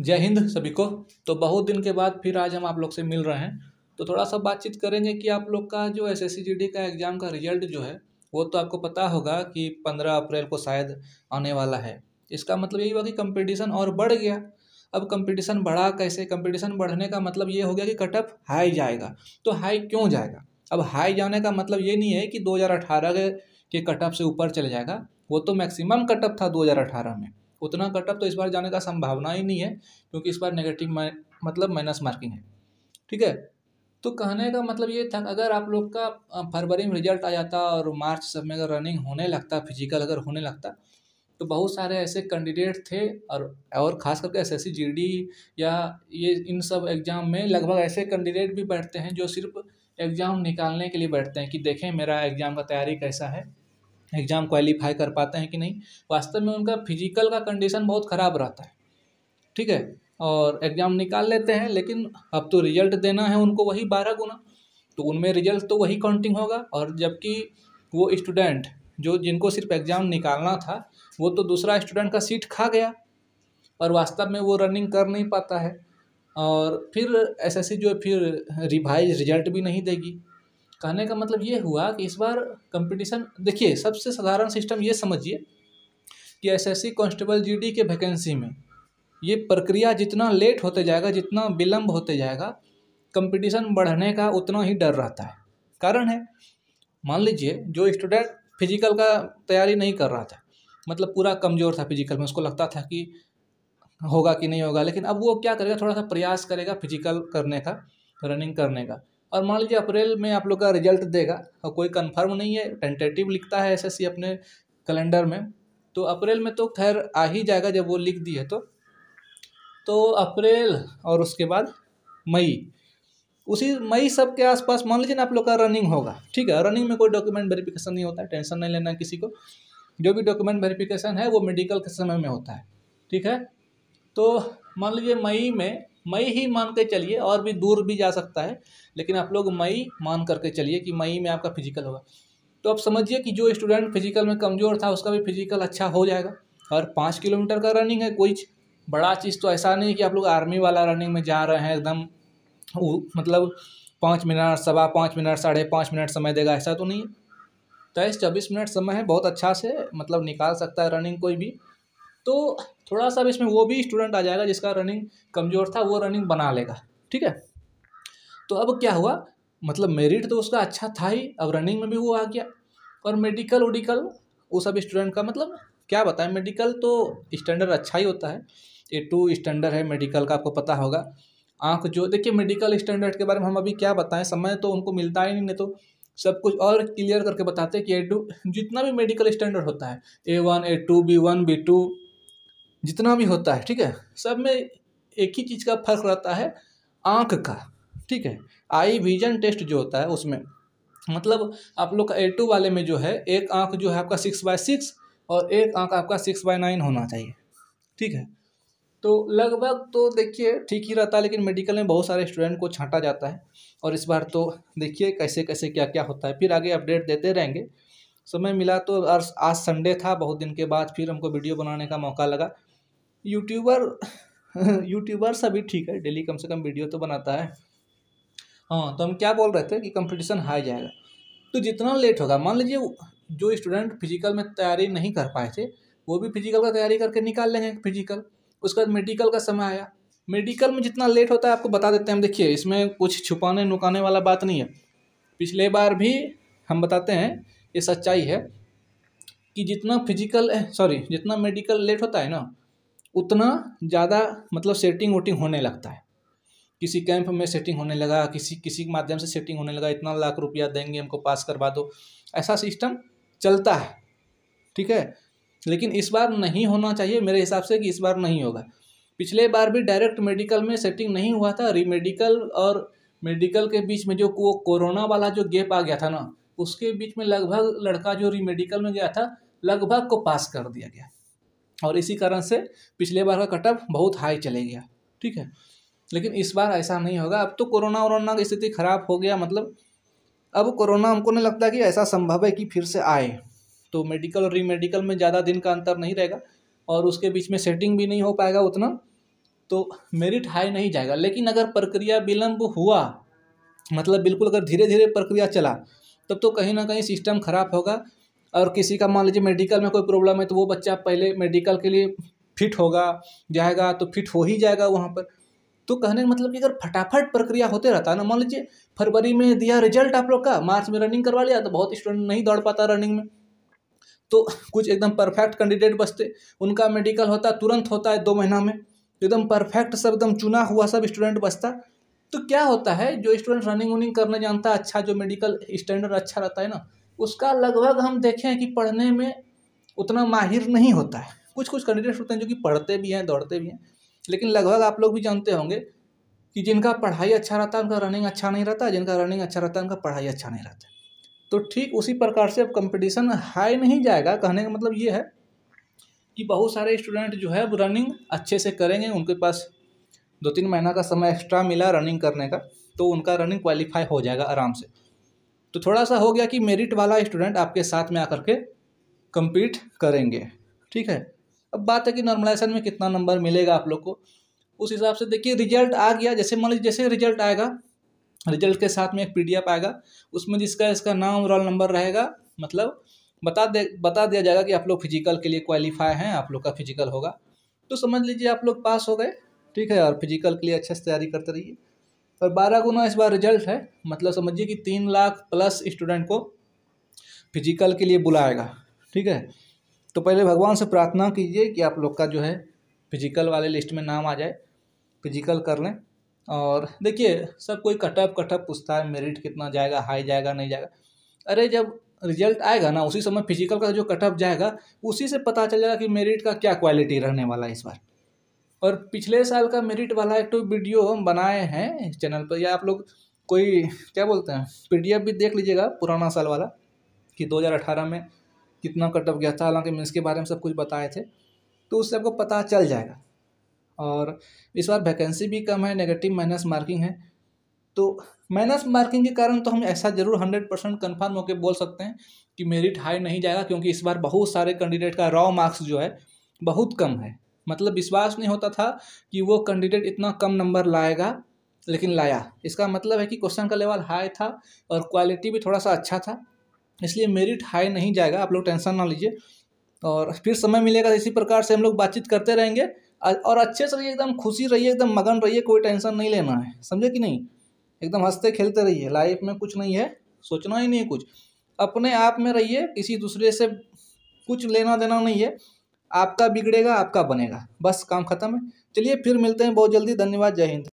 जय हिंद सभी को तो बहुत दिन के बाद फिर आज हम आप लोग से मिल रहे हैं तो थोड़ा सा बातचीत करेंगे कि आप लोग का जो एस एस का एग्ज़ाम का रिजल्ट जो है वो तो आपको पता होगा कि पंद्रह अप्रैल को शायद आने वाला है इसका मतलब यही हुआ कि कंपटीशन और बढ़ गया अब कंपटीशन बढ़ा कैसे कंपटीशन बढ़ने का मतलब ये हो गया कि कटअप हाई जाएगा तो हाई क्यों जाएगा अब हाई जाने का मतलब ये नहीं है कि दो के के से ऊपर चले जाएगा वो तो मैक्सिमम कटअप था दो में उतना कटअप तो इस बार जाने का संभावना ही नहीं है क्योंकि इस बार नेगेटिव मतलब माइनस मार्किंग है ठीक है तो कहने का मतलब ये था अगर आप लोग का फरवरी में रिजल्ट आ जाता और मार्च सब में अगर रनिंग होने लगता फिजिकल अगर होने लगता तो बहुत सारे ऐसे कैंडिडेट थे और और ख़ास करके एस एस या ये इन सब एग्ज़ाम में लगभग ऐसे कैंडिडेट भी बैठते हैं जो सिर्फ एग्ज़ाम निकालने के लिए बैठते हैं कि देखें मेरा एग्ज़ाम का तैयारी कैसा है एग्ज़ाम क्वालिफाई कर पाते हैं कि नहीं वास्तव में उनका फिजिकल का कंडीशन बहुत ख़राब रहता है ठीक है और एग्ज़ाम निकाल लेते हैं लेकिन अब तो रिजल्ट देना है उनको वही बारह गुना तो उनमें रिजल्ट तो वही काउंटिंग होगा और जबकि वो स्टूडेंट जो जिनको सिर्फ एग्ज़ाम निकालना था वो तो दूसरा स्टूडेंट का सीट खा गया और वास्तव में वो रनिंग कर नहीं पाता है और फिर एसएससी जो है फिर रिवाइज रिजल्ट भी नहीं देगी कहने का मतलब ये हुआ कि इस बार कंपटीशन देखिए सबसे साधारण सिस्टम ये समझिए कि एस एस सी कॉन्स्टेबल जी के वैकेंसी में ये प्रक्रिया जितना लेट होते जाएगा जितना विलम्ब होते जाएगा कंपटीशन बढ़ने का उतना ही डर रहता है कारण है मान लीजिए जो स्टूडेंट फिजिकल का तैयारी नहीं कर रहा था मतलब पूरा कमज़ोर था फिजिकल में उसको लगता था कि होगा कि नहीं होगा लेकिन अब वो क्या करेगा थोड़ा सा प्रयास करेगा फिजिकल करने का रनिंग करने का और मान लीजिए अप्रैल में आप लोग का रिजल्ट देगा और कोई कंफर्म नहीं है टेंटेटिव लिखता है एसएससी अपने कैलेंडर में तो अप्रैल में तो खैर आ ही जाएगा जब वो लिख दी है तो तो अप्रैल और उसके बाद मई उसी मई सब के आसपास मान लीजिए ना आप लोग का रनिंग होगा ठीक है रनिंग में कोई डॉक्यूमेंट वेरिफिकेशन नहीं होता है टेंशन नहीं लेना किसी को जो भी डॉक्यूमेंट वेरिफिकेशन है वो मेडिकल के समय में होता है ठीक है तो मान लीजिए मई में मई ही मान के चलिए और भी दूर भी जा सकता है लेकिन आप लोग मई मान करके चलिए कि मई में आपका फिजिकल होगा तो आप समझिए कि जो स्टूडेंट फिजिकल में कमज़ोर था उसका भी फिजिकल अच्छा हो जाएगा और पाँच किलोमीटर का रनिंग है कोई बड़ा चीज़ तो ऐसा नहीं है कि आप लोग आर्मी वाला रनिंग में जा रहे हैं एकदम मतलब पाँच मिनट सवा पाँच मिनट साढ़े पाँच मिनट समय देगा ऐसा तो नहीं है तेईस तो चौबीस मिनट समय है बहुत अच्छा से मतलब निकाल सकता है रनिंग कोई भी तो थोड़ा सा इसमें वो भी स्टूडेंट आ जाएगा जिसका रनिंग कमज़ोर था वो रनिंग बना लेगा ठीक है तो अब क्या हुआ मतलब मेरिट तो उसका अच्छा था ही अब रनिंग में भी वो आ गया और मेडिकल उडिकल वो सब स्टूडेंट का मतलब क्या बताएं मेडिकल तो स्टैंडर्ड अच्छा ही होता है ए टू स्टैंडर्ड है मेडिकल का आपको पता होगा आँख जो देखिए मेडिकल स्टैंडर्ड के बारे में हम अभी क्या बताएं समय तो उनको मिलता ही नहीं नहीं तो सब कुछ और क्लियर करके बताते हैं कि ए टू जितना भी मेडिकल स्टैंडर्ड होता है A one A two B one B two जितना भी होता है ठीक है सब में एक ही चीज़ का फर्क रहता है आँख का ठीक है आई विजन टेस्ट जो होता है उसमें मतलब आप लोग का ए टू वाले में जो है एक आँख जो है आपका सिक्स बाय सिक्स और एक आँख आपका सिक्स बाय नाइन होना चाहिए ठीक है तो लगभग तो देखिए ठीक ही रहता है लेकिन मेडिकल में बहुत सारे स्टूडेंट को छांटा जाता है और इस बार तो देखिए कैसे कैसे क्या क्या होता है फिर आगे अपडेट देते रहेंगे समय मिला तो आज संडे था बहुत दिन के बाद फिर हमको वीडियो बनाने का मौका लगा यूट्यूबर यूट्यूबर सभी ठीक है डेली कम से कम वीडियो तो बनाता है हाँ तो हम क्या बोल रहे थे कि कंपटीशन हाई जाएगा तो जितना लेट होगा मान लीजिए जो स्टूडेंट फिजिकल में तैयारी नहीं कर पाए थे वो भी फिजिकल का तैयारी करके निकाल लेंगे फिजिकल उसके बाद मेडिकल का समय आया मेडिकल में जितना लेट होता है आपको बता देते हैं हम देखिए इसमें कुछ छुपाने नुकाने वाला बात नहीं है पिछले बार भी हम बताते हैं ये सच्चाई है कि जितना फिजिकल सॉरी जितना मेडिकल लेट होता है ना उतना ज़्यादा मतलब सेटिंग वोटिंग होने लगता है किसी कैंप में सेटिंग होने लगा किसी किसी के माध्यम से सेटिंग होने लगा इतना लाख रुपया देंगे हमको पास करवा दो ऐसा सिस्टम चलता है ठीक है लेकिन इस बार नहीं होना चाहिए मेरे हिसाब से कि इस बार नहीं होगा पिछले बार भी डायरेक्ट मेडिकल में सेटिंग नहीं हुआ था रीमेडिकल और मेडिकल के बीच में जो वो कोरोना वाला जो गैप आ गया था ना उसके बीच में लगभग लड़का जो रीमेडिकल में गया था लगभग को पास कर दिया गया और इसी कारण से पिछले बार का कटअप बहुत हाई चले गया ठीक है लेकिन इस बार ऐसा नहीं होगा अब तो कोरोना वरोना की स्थिति खराब हो गया मतलब अब कोरोना हमको नहीं लगता कि ऐसा संभव है कि फिर से आए तो मेडिकल और रीमेडिकल में ज़्यादा दिन का अंतर नहीं रहेगा और उसके बीच में सेटिंग भी नहीं हो पाएगा उतना तो मेरिट हाई नहीं जाएगा लेकिन अगर प्रक्रिया विलम्ब हुआ मतलब बिल्कुल अगर धीरे धीरे प्रक्रिया चला तब तो कहीं ना कहीं सिस्टम खराब होगा और किसी का मान लीजिए मेडिकल में कोई प्रॉब्लम है तो वो बच्चा पहले मेडिकल के लिए फिट होगा जाएगा तो फिट हो ही जाएगा वहाँ पर तो कहने का मतलब कि अगर फटाफट प्रक्रिया होते रहता है ना मान लीजिए फरवरी में दिया रिजल्ट आप लोग का मार्च में रनिंग करवा लिया तो बहुत स्टूडेंट नहीं दौड़ पाता रनिंग में तो कुछ एकदम परफेक्ट कैंडिडेट बचते उनका मेडिकल होता तुरंत होता है दो महीना में एकदम परफेक्ट सब एकदम चुना हुआ सब स्टूडेंट बचता तो क्या होता है जो स्टूडेंट रनिंग वनिंग करना जानता है अच्छा जो मेडिकल स्टैंडर्ड अच्छा रहता है ना उसका लगभग हम देखें कि पढ़ने में उतना माहिर नहीं होता है कुछ कुछ कैंडिडेट्स होते हैं जो कि पढ़ते भी हैं दौड़ते भी हैं लेकिन लगभग आप लोग भी जानते होंगे कि जिनका पढ़ाई अच्छा रहता है उनका रनिंग अच्छा नहीं रहता जिनका रनिंग अच्छा रहता है उनका पढ़ाई अच्छा नहीं रहता तो ठीक उसी प्रकार से अब कंपटीशन हाई नहीं जाएगा कहने का मतलब ये है कि बहुत सारे स्टूडेंट जो है रनिंग अच्छे से करेंगे उनके पास दो तीन महीना का समय एक्स्ट्रा मिला रनिंग करने का तो उनका रनिंग क्वालिफाई हो जाएगा आराम से तो थोड़ा सा हो गया कि मेरिट वाला स्टूडेंट आपके साथ में आकर के कम्पीट करेंगे ठीक है अब बात है कि नॉर्मलाइजेशन में कितना नंबर मिलेगा आप लोग को उस हिसाब से देखिए रिजल्ट आ गया जैसे मान लीजिए जैसे रिजल्ट आएगा रिजल्ट के साथ में एक पी आएगा उसमें जिसका इसका नाम रोल नंबर रहेगा मतलब बता दे बता दिया जाएगा कि आप लोग फिजिकल के लिए क्वालिफाई हैं आप लोग का फिजिकल होगा तो समझ लीजिए आप लोग पास हो गए ठीक है और फिजिकल के लिए अच्छे से तैयारी करते रहिए और बारह गुना इस बार रिजल्ट है मतलब समझिए कि तीन लाख प्लस स्टूडेंट को फिजिकल के लिए बुलाएगा ठीक है तो पहले भगवान से प्रार्थना कीजिए कि आप लोग का जो है फिजिकल वाले लिस्ट में नाम आ जाए फिजिकल कर लें और देखिए सब कोई कटअप कटअप पूछता है मेरिट कितना जाएगा हाई जाएगा नहीं जाएगा अरे जब रिजल्ट आएगा ना उसी समय फिजिकल का जो कटअप जाएगा उसी से पता चल जाएगा कि मेरिट का क्या क्वालिटी रहने वाला है इस बार और पिछले साल का मेरिट वाला एक तो वीडियो हम बनाए हैं इस चैनल पर या आप लोग कोई क्या बोलते हैं पी भी देख लीजिएगा पुराना साल वाला कि 2018 में कितना कट ऑफ गया था हालांकि मैं इसके बारे में सब कुछ बताए थे तो उससे आपको पता चल जाएगा और इस बार वैकेंसी भी कम है नेगेटिव माइनस मार्किंग है तो माइनस मार्किंग के कारण तो हम ऐसा जरूर हंड्रेड परसेंट कन्फर्म होकर बोल सकते हैं कि मेरिट हाई नहीं जाएगा क्योंकि इस बार बहुत सारे कैंडिडेट का रॉ मार्क्स जो है बहुत कम है मतलब विश्वास नहीं होता था कि वो कैंडिडेट इतना कम नंबर लाएगा लेकिन लाया इसका मतलब है कि क्वेश्चन का लेवल हाई था और क्वालिटी भी थोड़ा सा अच्छा था इसलिए मेरिट हाई नहीं जाएगा आप लोग टेंशन ना लीजिए और फिर समय मिलेगा तो इसी प्रकार से हम लोग बातचीत करते रहेंगे और अच्छे से रहिए एकदम खुशी रहिए एकदम मगन रहिए कोई टेंशन नहीं लेना है समझे कि नहीं एकदम हंसते खेलते रहिए लाइफ में कुछ नहीं है सोचना ही नहीं है कुछ अपने आप में रहिए किसी दूसरे से कुछ लेना देना नहीं है आपका बिगड़ेगा आपका बनेगा बस काम खत्म है चलिए फिर मिलते हैं बहुत जल्दी धन्यवाद जय हिंद